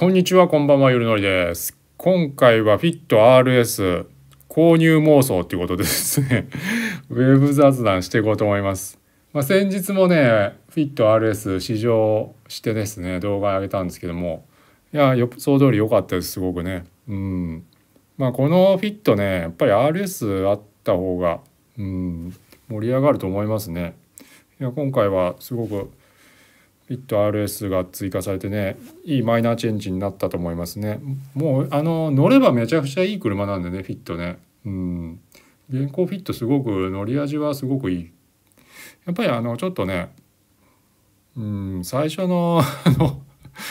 こんにちは、こんばんは、ゆるのりです。今回は FitRS 購入妄想っていうことでですね ウェブ雑談していこうと思います。まあ、先日もね、FitRS 試乗してですね、動画上げたんですけども、いや、予想通り良かったです、すごくね。うん。まあ、このフィットね、やっぱり RS あった方が、うん、盛り上がると思いますね。いや、今回はすごくフィット RS が追加されてねいいマイナーチェンジになったと思いますねもうあの乗ればめちゃくちゃいい車なんでねフィットねうん現行フィットすごく乗り味はすごくいいやっぱりあのちょっとねうん最初の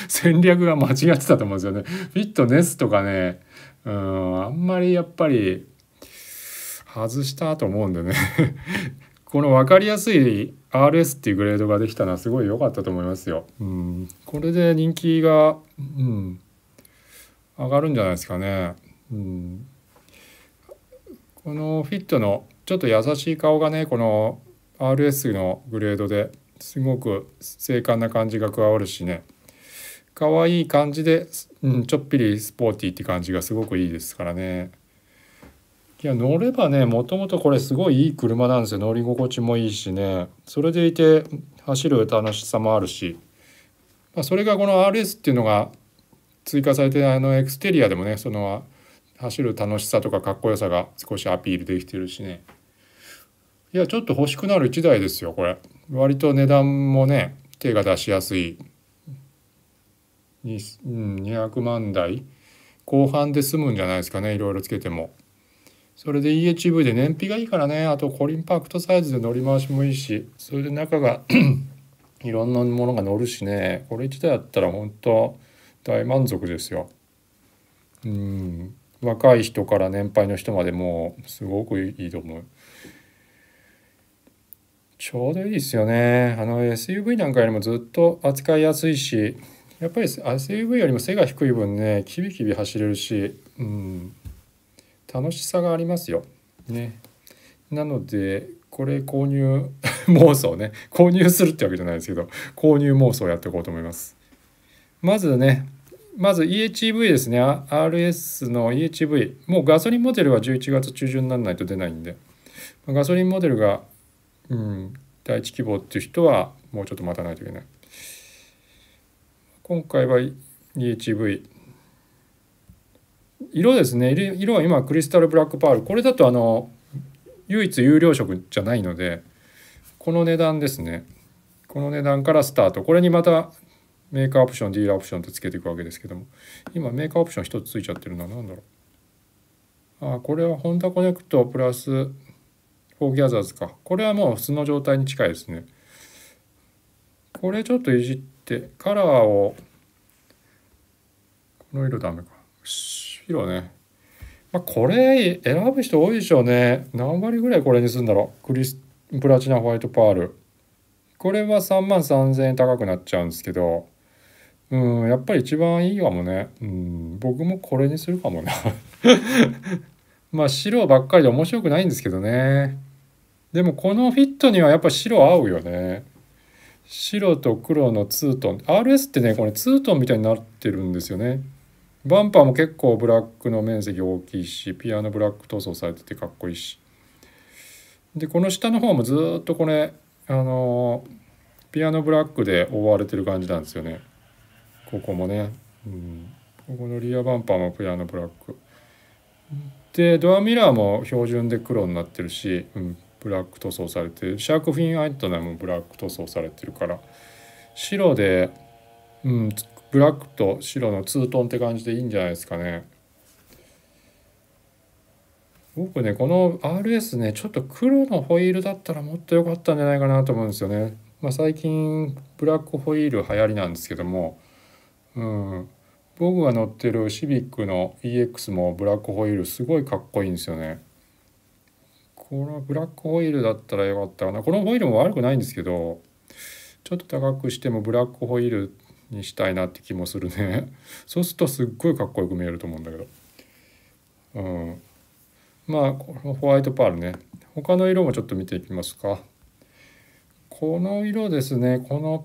戦略が間違ってたと思うんですよねフィットネスとかねうんあんまりやっぱり外したと思うんでね この分かりやすい RS っていうグレードができたのはすごい良かったと思いますよ。うん、これで人気が、うん、上がるんじゃないですかね。うん、このフィットのちょっと優しい顔がねこの RS のグレードですごく精悍な感じが加わるしね可愛い感じで、うん、ちょっぴりスポーティーって感じがすごくいいですからね。いや乗ればねもともとこれすごいいい車なんですよ乗り心地もいいしねそれでいて走る楽しさもあるし、まあ、それがこの RS っていうのが追加されてあのエクステリアでもねその走る楽しさとかかっこよさが少しアピールできてるしねいやちょっと欲しくなる1台ですよこれ割と値段もね手が出しやすい、200万台後半で済むんじゃないですかねいろいろつけても。それで EHV で燃費がいいからねあとコリンパクトサイズで乗り回しもいいしそれで中が いろんなものが乗るしねこれ1台あったら本当大満足ですよ。うん若い人から年配の人までもうすごくいいと思う。ちょうどいいですよね。あの SUV なんかよりもずっと扱いやすいしやっぱり SUV よりも背が低い分ねキビキビ走れるし、うん、楽しさがありますよ。ね、なのでこれ購入 妄想ね購入するってわけじゃないですけど購入妄想をやっていこうと思います。まずねまず EHEV ですね RS の EHEV もうガソリンモデルは11月中旬にならないと出ないんでガソリンモデルが、うん、第一希望っていう人はもうちょっと待たないといけない今回は EHEV 色ですね色は今クリスタルブラックパールこれだとあの唯一有料色じゃないのでこの値段ですねこの値段からスタートこれにまたメーカーオプションディーラーオプションとつけていくわけですけども今メーカーオプション1つついちゃってるのは何だろうあこれはホンダコネクトプラスフォーギャザーズかこれはもう普通の状態に近いですねこれちょっといじってカラーをこの色ダメか白ね。まあ、これ選ぶ人多いでしょうね。何割ぐらいこれにするんだろう。クリスプラチナホワイトパール。これは3万3000円高くなっちゃうんですけど、うん、やっぱり一番いいかもね。うん、僕もこれにするかもな まあ白ばっかりで面白くないんですけどね。でもこのフィットにはやっぱ白合うよね。白と黒のツートン。RS ってね、これツートンみたいになってるんですよね。バンパーも結構ブラックの面積大きいしピアノブラック塗装されててかっこいいしでこの下の方もずっとこれあのピアノブラックで覆われてる感じなんですよねここもね、うん、ここのリアバンパーもピアノブラックでドアミラーも標準で黒になってるし、うん、ブラック塗装されてシャークフィンアイトナもブラック塗装されてるから白で、うん、ブラックと白のツートンって感じでいいんじゃないですかね。僕ねこの RS ねちょっと黒のホイールだったらもっと良かったんじゃないかなと思うんですよね。まあ、最近ブラックホイール流行りなんですけども、うん、僕が乗ってるシビックの EX もブラックホイールすごいかっこいいんですよね。このブラックホイールだったらよかったかなこのホイールも悪くないんですけどちょっと高くしてもブラックホイールにしたいなって気もするね そうするとすっごいかっこよく見えると思うんだけどうんまあホワイトパールね他の色もちょっと見ていきますかこの色ですねこの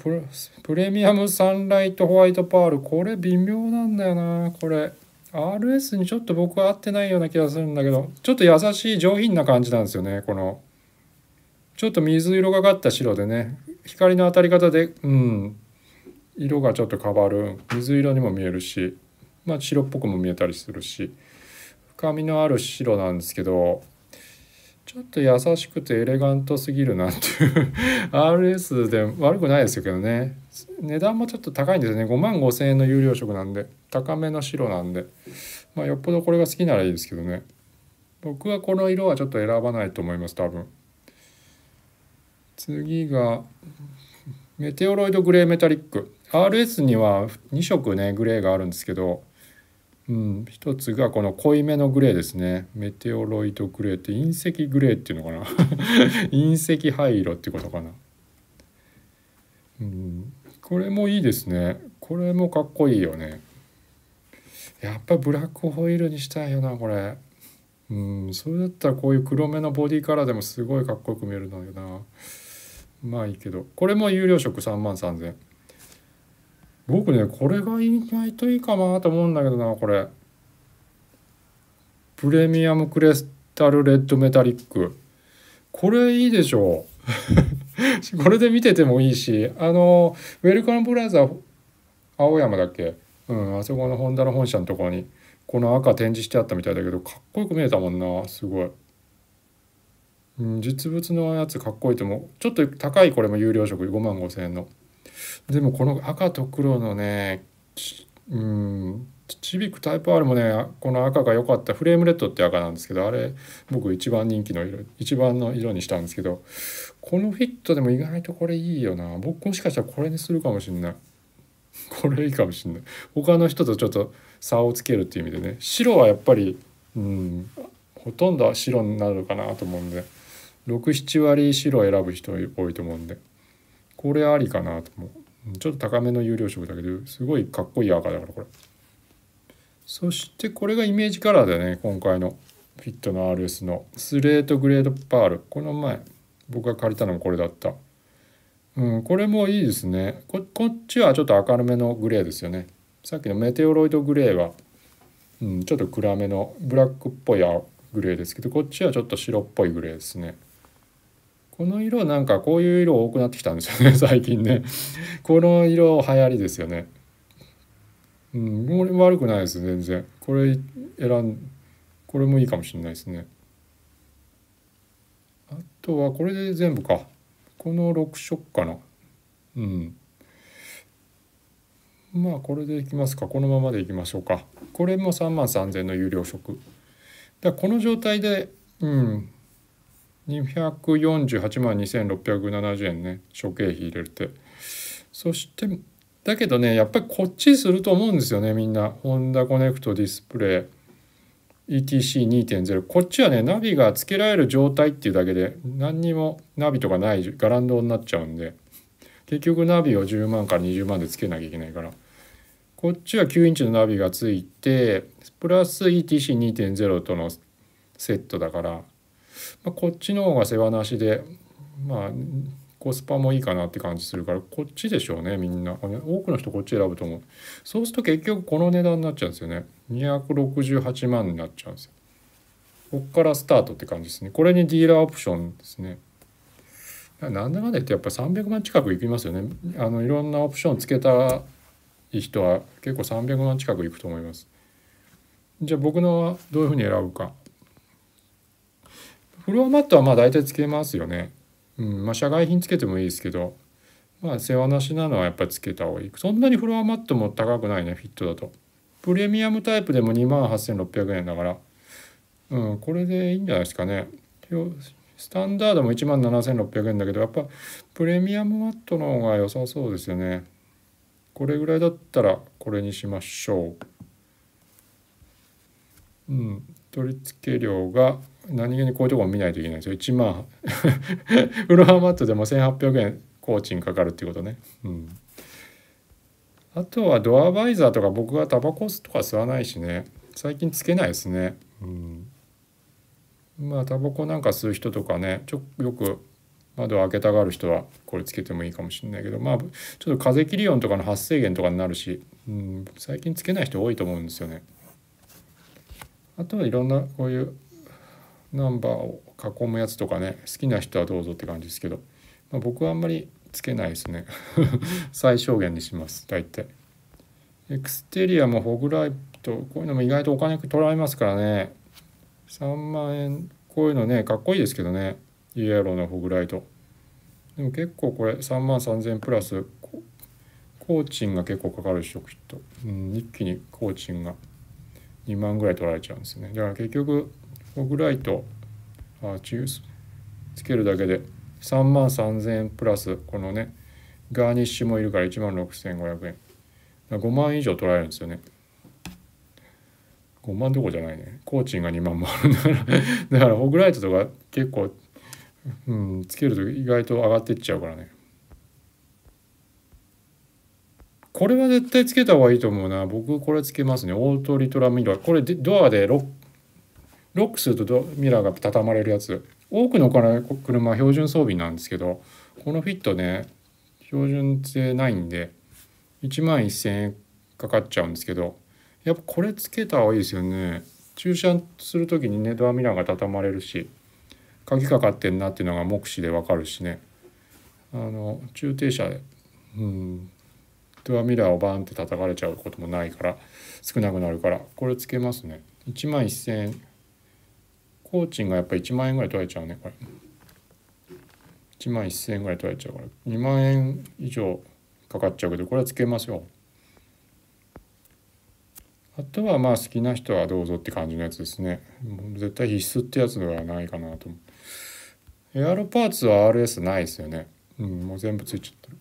プレミアムサンライトホワイトパールこれ微妙なんだよなこれ RS にちょっと僕は合ってないような気がするんだけどちょっと優しい上品な感じなんですよねこのちょっと水色がかった白でね光の当たり方でうん色がちょっと変わる水色にも見えるし、まあ、白っぽくも見えたりするし深みのある白なんですけどちょっと優しくてエレガントすぎるなっていう RS で悪くないですけどね値段もちょっと高いんですよね5万5千円の有料色なんで高めの白なんでまあよっぽどこれが好きならいいですけどね僕はこの色はちょっと選ばないと思います多分次がメテオロイドグレーメタリック RS には2色ねグレーがあるんですけど、うん、1つがこの濃いめのグレーですねメテオロイドグレーって隕石グレーっていうのかな 隕石灰色ってことかな、うん、これもいいですねこれもかっこいいよねやっぱブラックホイールにしたいよなこれうんそれだったらこういう黒目のボディカラーでもすごいかっこよく見えるんだよなまあいいけどこれも有料色3万3000僕ねこれが意外といいかなと思うんだけどなこれプレミアムクレスタルレッドメタリックこれいいでしょう これで見ててもいいしあのウェルカムブラザー青山だっけうんあそこのホンダの本社のところにこの赤展示してあったみたいだけどかっこよく見えたもんなすごい、うん、実物のやつかっこいいと思うちょっと高いこれも有料色5万5,000円の。でもこの赤と黒のねうんちびくタイプ R もねこの赤が良かったフレームレッドって赤なんですけどあれ僕一番人気の色一番の色にしたんですけどこのフィットでも意外とこれいいよな僕もしかしたらこれにするかもしんない これいいかもしんない他の人とちょっと差をつけるっていう意味でね白はやっぱりうんほとんど白になるかなと思うんで67割白を選ぶ人多いと思うんで。これありかなと思うちょっと高めの有料色だけどすごいかっこいい赤だからこれそしてこれがイメージカラーだよね今回のフィットの RS のスレートグレードパールこの前僕が借りたのもこれだったうんこれもいいですねこっちはちょっと明るめのグレーですよねさっきのメテオロイドグレーは、うん、ちょっと暗めのブラックっぽいグレーですけどこっちはちょっと白っぽいグレーですねこの色なんかこういう色多くなってきたんですよね 最近ねこの色流行りですよねうんこれ悪くないです全然これ選んこれもいいかもしれないですねあとはこれで全部かこの6色かなうんまあこれでいきますかこのままでいきましょうかこれも3万3000の有料色だこの状態でうん248万2670円ね諸経費入れてそしてだけどねやっぱりこっちすると思うんですよねみんなホンダコネクトディスプレイ ETC2.0 こっちはねナビがつけられる状態っていうだけで何にもナビとかないガランドになっちゃうんで結局ナビを10万から20万でつけなきゃいけないからこっちは9インチのナビがついてプラス ETC2.0 とのセットだからまあ、こっちの方が世話なしでまあコスパもいいかなって感じするからこっちでしょうねみんな多くの人こっち選ぶと思うそうすると結局この値段になっちゃうんですよね268万になっちゃうんですよこっからスタートって感じですねこれにディーラーオプションですねなんだかんだ言ってやっぱ300万近くいきますよねあのいろんなオプションつけたい人は結構300万近くいくと思いますじゃあ僕のどういうふうに選ぶかフロアマットはまあ大体つけますよね。うん、まあ社外品つけてもいいですけど、まあ世話なしなのはやっぱりつけた方がいい。そんなにフロアマットも高くないね、フィットだと。プレミアムタイプでも28,600円だから、うん、これでいいんじゃないですかね。スタンダードも17,600円だけど、やっぱプレミアムマットの方が良さそうですよね。これぐらいだったらこれにしましょう。うん、取り付け料が何気にこういうとこも見ないといけないですよ1万フ ロアマットでも1800円工賃かかるっていうことね、うん、あとはドアバイザーとか僕はタバコとか吸わないしね最近つけないですね、うん、まあタバコなんか吸う人とかねちょよく窓を開けたがる人はこれつけてもいいかもしれないけどまあちょっと風切り音とかの発生源とかになるし、うん、最近つけない人多いと思うんですよね。あとはいろんなこういうナンバーを囲むやつとかね好きな人はどうぞって感じですけど、まあ、僕はあんまりつけないですね 最小限にします大体エクステリアもホグライトこういうのも意外とお金取られますからね3万円こういうのねかっこいいですけどねイエローのホグライトでも結構これ3万3000円プラスコーチンが結構かかるでしょきっと、うん、一気にコーチンが2万ぐらい取られちゃうんですねだから結局ホグライトあチュースつけるだけで3万3000円プラスこのねガーニッシュもいるから1万6500円5万以上取られるんですよね5万どこじゃないねコーチンが2万もあるんだから だからホグライトとか結構うんつけると意外と上がってっちゃうからねこれは絶対つけた方がいいと思うな僕これつけますねオートリトラミラーこれドアでロッロックするとミラーが畳まれるやつ多くの車標準装備なんですけどこのフィットね標準性ないんで1万1,000円かかっちゃうんですけどやっぱこれつけた方がいいですよね駐車する時にねドアミラーが畳まれるし鍵かかってんなっていうのが目視でわかるしねあの駐停車で、うん、ドアミラーをバーンって叩かれちゃうこともないから少なくなるからこれつけますね1万1000円工賃がやっぱ1万円ぐらい取られちゃうねこれ1万1000円ぐらい取られちゃうから2万円以上かかっちゃうけどこれはつけますよあとはまあ好きな人はどうぞって感じのやつですね絶対必須ってやつではないかなと思うエアロパーツは RS ないですよねうんもう全部ついちゃってる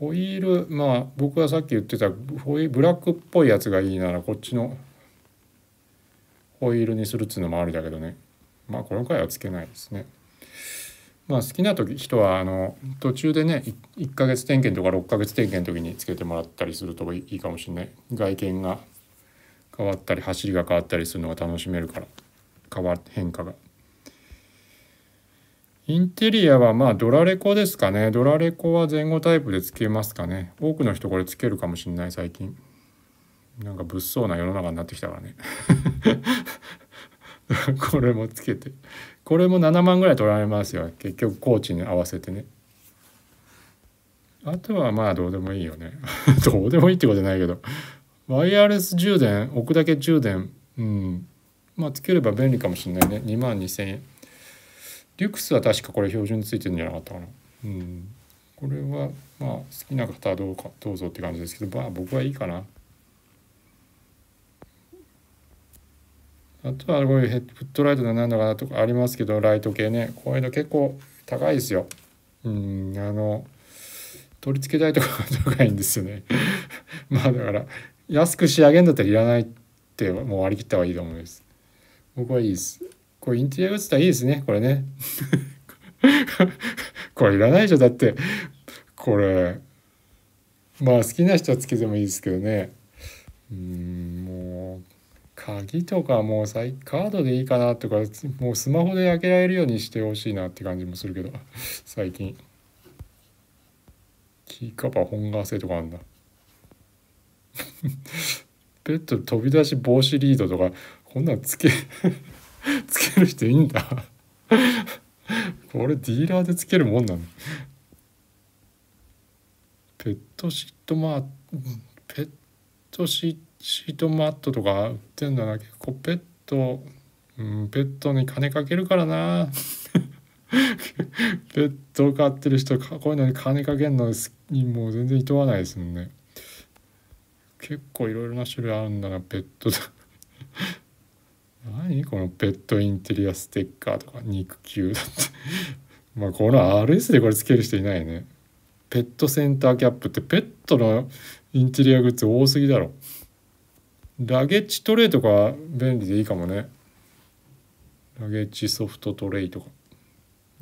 ホイールまあ僕はさっき言ってたホイブラックっぽいやつがいいならこっちのホイールにするっつうのもありだけどねまあ回はつけないですね。まあ、好きな時人はあの途中でね 1, 1ヶ月点検とか6ヶ月点検の時につけてもらったりするといいかもしれない外見が変わったり走りが変わったりするのが楽しめるから変わ変化が。インテリアはまあドラレコですかねドラレコは前後タイプでつけますかね多くの人これつけるかもしれない最近。なんか物騒な世の中になってきたからね これもつけてこれも7万ぐらい取られますよ結局コーチに合わせてねあとはまあどうでもいいよね どうでもいいってことじゃないけどワイヤレス充電置くだけ充電うんまあつければ便利かもしれないね2万2000円リュクスは確かこれ標準についてるんじゃなかったかなうんこれはまあ好きな方はどうかどうぞって感じですけどまあ僕はいいかなあとはこういうヘッドライトのなんだかなとかありますけど、ライト系ね。こういうの結構高いですよ。うん、あの、取り付けいとか高いんですよね。まあだから、安く仕上げるんだったらいらないってもう割り切った方がいいと思います。僕はいいです。これインテリア映ったらいいですね、これね。これいらないでしょ、だって。これ。まあ好きな人はつけてもいいですけどね。うん、もう。鍵とかもうカードでいいかなとかもうスマホで開けられるようにしてほしいなって感じもするけど 最近キーカバー本革製とかあんだ ペット飛び出し防止リードとかこんなんつけ つける人いいんだこれディーラーでつけるもんなのペットシットマーペットシッシートマットとか売ってんだな結構ペット、うん、ペットに金かけるからな ペットを飼ってる人こういうのに金かけるのにもう全然いとわないですもんね結構いろいろな種類あるんだなペットだ何このペットインテリアステッカーとか肉球だってまあこの RS でこれつける人いないねペットセンターキャップってペットのインテリアグッズ多すぎだろラゲッジトレイとか便利でいいかもね。ラゲッジソフトトレイとか。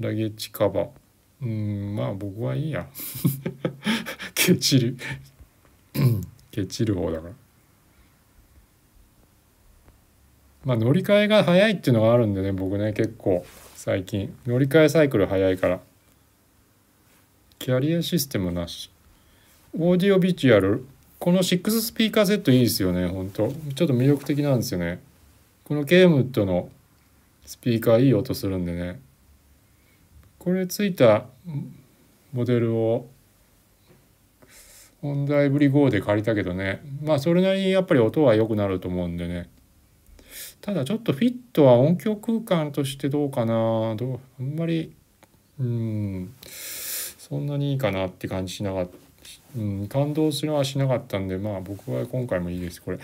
ラゲッジカバー。うん、まあ僕はいいや。ケチる ケチる方だから。まあ乗り換えが早いっていうのがあるんでね、僕ね、結構最近。乗り換えサイクル早いから。キャリアシステムなし。オーディオビジュアルこの6スピーカーセットいいですよね、本当ちょっと魅力的なんですよね。このゲームとのスピーカーいい音するんでね。これついたモデルをホンダエブリ5で借りたけどね。まあそれなりにやっぱり音は良くなると思うんでね。ただちょっとフィットは音響空間としてどうかなどうあんまりうんそんなにいいかなって感じしなかった。うん、感動するのはしなかったんでまあ僕は今回もいいですこれ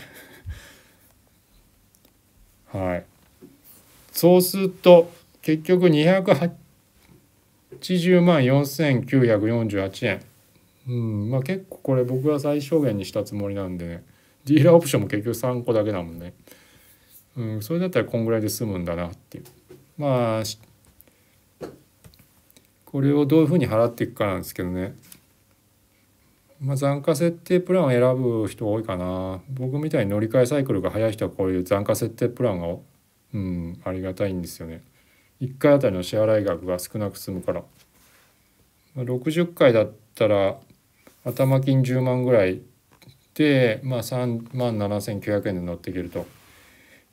はいそうすると結局280万4948円うんまあ結構これ僕は最小限にしたつもりなんで、ね、ディーラーオプションも結局3個だけだもんねうんそれだったらこんぐらいで済むんだなっていうまあこれをどういうふうに払っていくかなんですけどねまあ、残価設定プランを選ぶ人多いかな僕みたいに乗り換えサイクルが早い人はこういう残価設定プランが、うん、ありがたいんですよね1回あたりの支払い額が少なく済むから、まあ、60回だったら頭金10万ぐらいで、まあ、3万7900円で乗っていけると、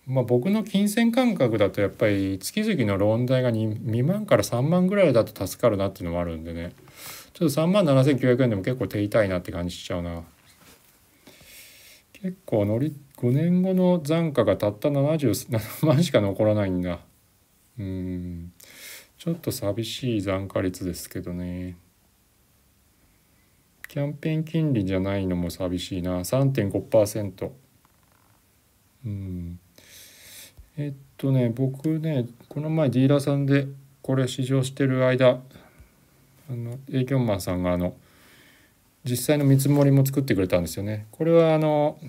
まあ、僕の金銭感覚だとやっぱり月々のローン代が 2, 2万から3万ぐらいだと助かるなっていうのもあるんでねちょっと3万7900円でも結構手痛いなって感じしちゃうな。結構乗り、5年後の残価がたった77万しか残らないんだ。うん。ちょっと寂しい残価率ですけどね。キャンペーン金利じゃないのも寂しいな。3.5%。うん。えっとね、僕ね、この前ディーラーさんでこれ試乗してる間、あの営業マンさんがあの実際の見積もりも作ってくれたんですよね。これはあの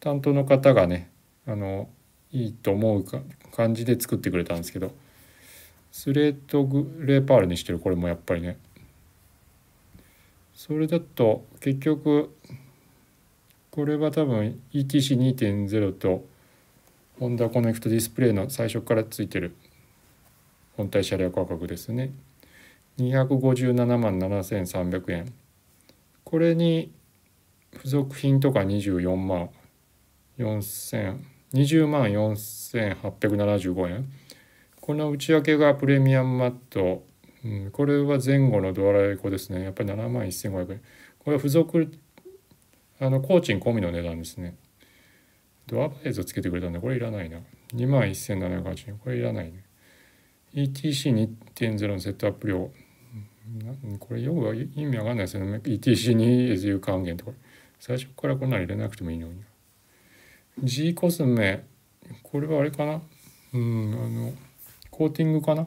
担当の方がねあのいいと思うか感じで作ってくれたんですけどスレートグレーパールにしてるこれもやっぱりねそれだと結局これは多分 ETC2.0 とホンダコネクトディスプレイの最初からついてる本体車両価格ですね257万7300円これに付属品とか24万4000 20万4875円この内訳がプレミアムマット、うん、これは前後のドアライコですねやっぱり7万1500円これは付属あの工賃込みの値段ですねドアバイズをつけてくれたんでこれいらないな2万1780円これいらないね ETC2.0 のセットアップ量これよく意味わかんないですよね ETC2 自 s 還元とか最初からこんなの入れなくてもいいのに G コスメこれはあれかなうんあのコーティングかな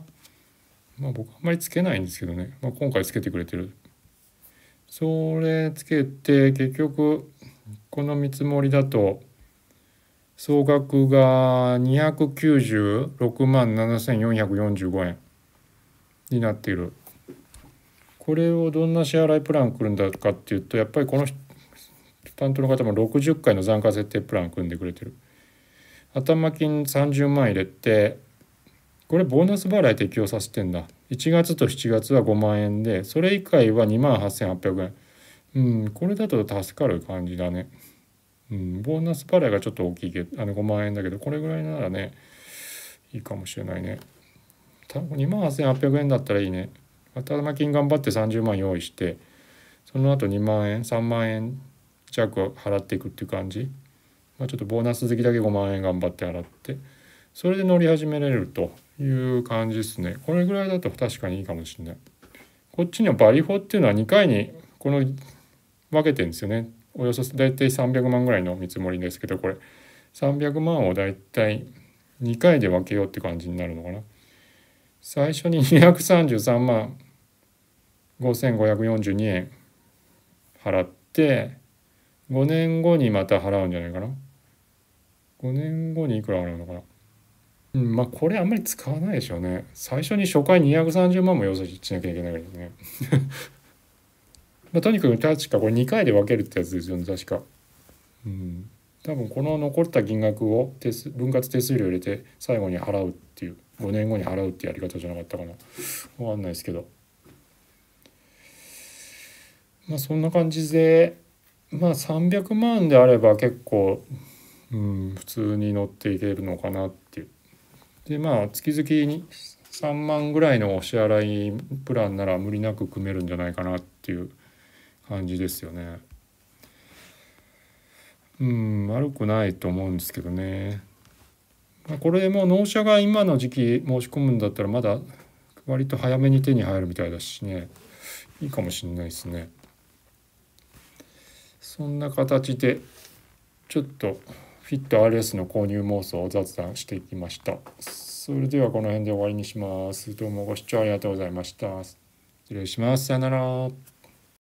まあ僕あんまりつけないんですけどね、まあ、今回つけてくれてるそれつけて結局この見積もりだと総額が296万7445円になっているこれをどんな支払いプラン来るんだかっていうとやっぱりこの担当の方も60回の残価設定プラン組んでくれてる頭金30万入れてこれボーナス払い適用させてんだ1月と7月は5万円でそれ以外は2万8800円うんこれだと助かる感じだねうん、ボーナス払いがちょっと大きいけどあの5万円だけどこれぐらいならねいいかもしれないね多分2万8800円だったらいいね頭金頑張って30万用意してその後2万円3万円弱払っていくっていう感じ、まあ、ちょっとボーナス好きだけ5万円頑張って払ってそれで乗り始めれるという感じですねこれぐらいだと確かにいいかもしれないこっちにはバリホっていうのは2回にこの分けてんですよねおよそ大体300万ぐらいの見積もりですけどこれ300万を大体2回で分けようって感じになるのかな最初に233万5542円払って5年後にまた払うんじゃないかな5年後にいくら払うのかなうんまあこれあんまり使わないでしょうね最初に初回230万も要請しなきゃいけないけどねまあ、とにかく確かこれ2回で分けるってやつですよね確か。うん、多分この残った金額を手数分割手数料入れて最後に払うっていう5年後に払うってやり方じゃなかったかな分かんないですけどまあそんな感じでまあ300万であれば結構、うん、普通に乗っていけるのかなっていう。でまあ月々に3万ぐらいのお支払いプランなら無理なく組めるんじゃないかなっていう。感じですよねうん悪くないと思うんですけどね、まあ、これでもう納車が今の時期申し込むんだったらまだ割と早めに手に入るみたいだしねいいかもしんないですねそんな形でちょっとフィット RS の購入妄想を雑談していきましたそれではこの辺で終わりにしますどうもご視聴ありがとうございました失礼しますさよなら